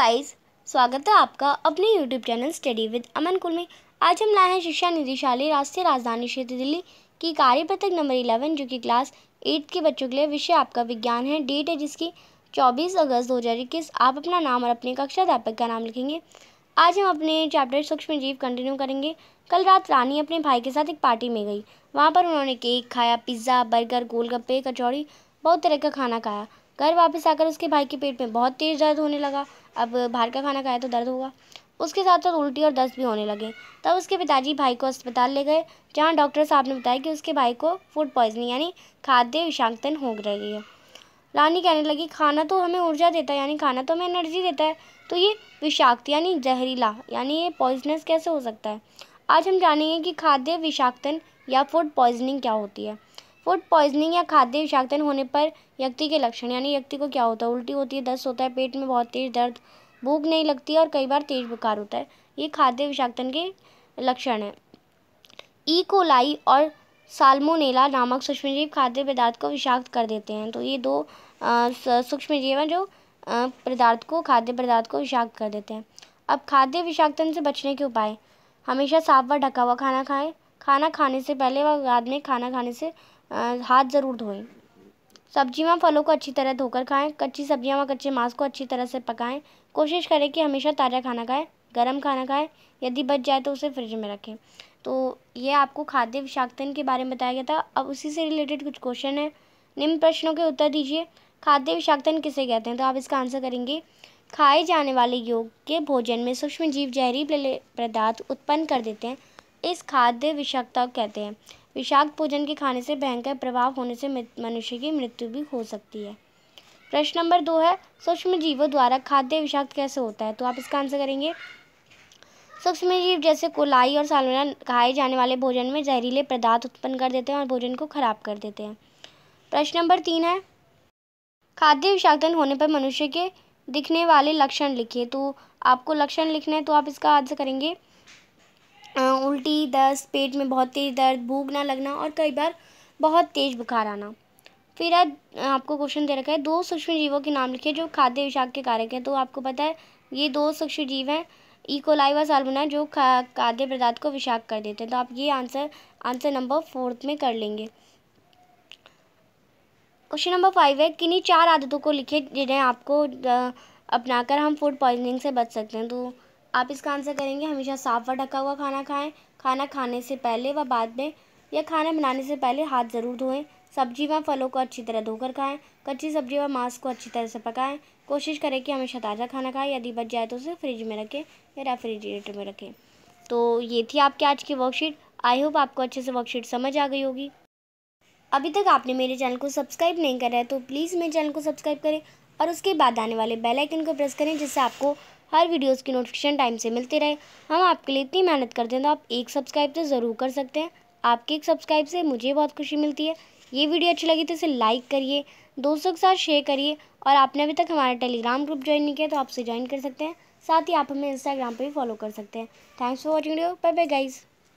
guys स्वागत है आपका अपने YouTube channel study with Aman कुल में आज हम लाए हैं शिक्षा निदेशालय राष्ट्रीय राजधानी क्षेत्र दिल्ली की कार्य पत्रक नंबर 11 जो कि क्लास 8 के बच्चों के लिए विषय आपका विज्ञान है डेट है जिसकी 24 अगस्त 2021 आप अपना नाम और अपने कक्षा अध्यापक का नाम लिखेंगे आज हम अपने चैप्टर सूक्ष्म जीव कंटिन्यू करेंगे कल रात रानी अपने भाई के साथ एक पार्टी में गई वहाँ पर उन्होंने केक खाया पिज़्ज़ा बर्गर गोलगप्पे कचौड़ी बहुत तरह का खाना खाया घर वापस आकर उसके भाई के पेट में बहुत तेज़ दर्द होने लगा अब बाहर का खाना खाया तो दर्द होगा उसके साथ साथ उल्टी और दस्त भी होने लगे तब उसके पिताजी भाई को अस्पताल ले गए जहाँ डॉक्टर साहब ने बताया कि उसके भाई को फूड पॉइजनिंग यानी खाद्य विषांतन हो रही है रानी कहने लगी खाना तो हमें ऊर्जा देता है यानी खाना तो हमें एनर्जी देता है तो ये विषाक्त यानी जहरीला यानी ये पॉइजनस कैसे हो सकता है आज हम जानेंगे कि खाद्य विषाक्तन या फूड पॉइजनिंग क्या होती है फूड पॉइजनिंग या खाद्य विषाक्तन होने पर व्यक्ति के लक्षण यानी व्यक्ति को क्या होता है उल्टी होती है दस्त होता है पेट में बहुत तेज़ दर्द भूख नहीं लगती है और कई बार तेज़ बुखार होता है ये खाद्य विषाक्तन के लक्षण हैं ई कोलाई और साल्मोनेला नामक सूक्ष्मजीव खाद्य पदार्थ को विषाक्त कर देते हैं तो ये दो सूक्ष्मजीव हैं जो पदार्थ को खाद्य पदार्थ को विषाक्त कर देते हैं अब खाद्य विषाक्तन से बचने के उपाय हमेशा साफ व ढका हुआ खाना खाएं खाना खाने से पहले व बाद में खाना खाने से हाथ ज़रूर धोएं सब्जी व फलों को अच्छी तरह धोकर खाएं कच्ची सब्जियां व कच्चे मांस को अच्छी तरह से पकाएं कोशिश करें कि हमेशा ताज़ा खाना खाएं गर्म खाना खाएं यदि बच जाए तो उसे फ्रिज में रखें तो ये आपको खाद्य विषाक्तन के बारे में बताया गया था अब उसी से रिलेटेड कुछ क्वेश्चन है निम्न प्रश्नों के उत्तर दीजिए खाद्य विषाक्तन किसे कहते हैं तो आप इसका आंसर करेंगे खाए जाने वाले योग के भोजन में सूक्ष्म जीव जहरीले पदार्थ उत्पन्न कर देते हैं इस खाद्य विषाक्तता कहते हैं विषाक्त भोजन के खाने से भयंकर प्रभाव होने से मनुष्य की मृत्यु भी हो सकती है प्रश्न नंबर दो है सूक्ष्म जीवों द्वारा खाद्य विषाक्त कैसे होता है तो आप इसका आंसर करेंगे सूक्ष्म जीव जैसे कोलाई और सालोना खाए जाने वाले भोजन में जहरीले पदार्थ उत्पन्न कर देते हैं और भोजन को खराब कर देते हैं प्रश्न नंबर तीन है खाद्य विषाक्तन होने पर मनुष्य के दिखने वाले लक्षण लिखिए तो आपको लक्षण लिखने हैं तो आप इसका आंसर करेंगे उल्टी दस्त पेट में बहुत तेज़ दर्द भूख ना लगना और कई बार बहुत तेज़ बुखार आना फिर आज आपको क्वेश्चन दे रखा है दो सूक्ष्म जीवों के नाम लिखिए जो खाद्य विषाक के कारक हैं तो आपको पता है ये दो सूक्ष्म जीव हैं इकोलाई व सालमोना जो खा खाद्य पदार्थ को विषाक कर देते हैं तो आप ये आंसर आंसर नंबर फोर्थ में कर लेंगे क्वेश्चन नंबर फाइव है किन्हीं चार आदतों को लिखे जिन्हें आपको अपनाकर हम फूड पॉइजनिंग से बच सकते हैं तो आप इसका आंसर करेंगे हमेशा साफ व ढका हुआ खाना खाएं खाना खाने से पहले व बाद में या खाना बनाने से पहले हाथ ज़रूर धोएं सब्जी व फलों को अच्छी तरह धोकर खाएं कच्ची सब्जी व मांस को अच्छी तरह से पकाएं कोशिश करें कि हमेशा ताज़ा खाना खाएं यदि बच जाए तो उसे फ्रिज में रखें या रेफ्रिजरेटर में रखें तो ये थी आपकी आज की वर्कशीट आई होप आपको अच्छे से वर्कशीट समझ आ गई होगी अभी तक आपने मेरे चैनल को सब्सक्राइब नहीं करा है तो प्लीज़ मेरे चैनल को सब्सक्राइब करें और उसके बाद आने वाले बेल आइकन को प्रेस करें जिससे आपको हर वीडियोस की नोटिफिकेशन टाइम से मिलती रहे हम आपके लिए इतनी मेहनत करते हैं तो आप एक सब्सक्राइब तो ज़रूर कर सकते हैं आपके एक सब्सक्राइब से मुझे बहुत खुशी मिलती है ये वीडियो अच्छी लगी तो इसे लाइक करिए दोस्तों के साथ शेयर करिए और आपने अभी तक हमारा टेलीग्राम ग्रुप ज्वाइन नहीं किया तो आपसे ज्वाइन कर सकते हैं साथ ही आप हमें इंस्टाग्राम पर भी फॉलो कर सकते हैं thanks for watching video bye bye guys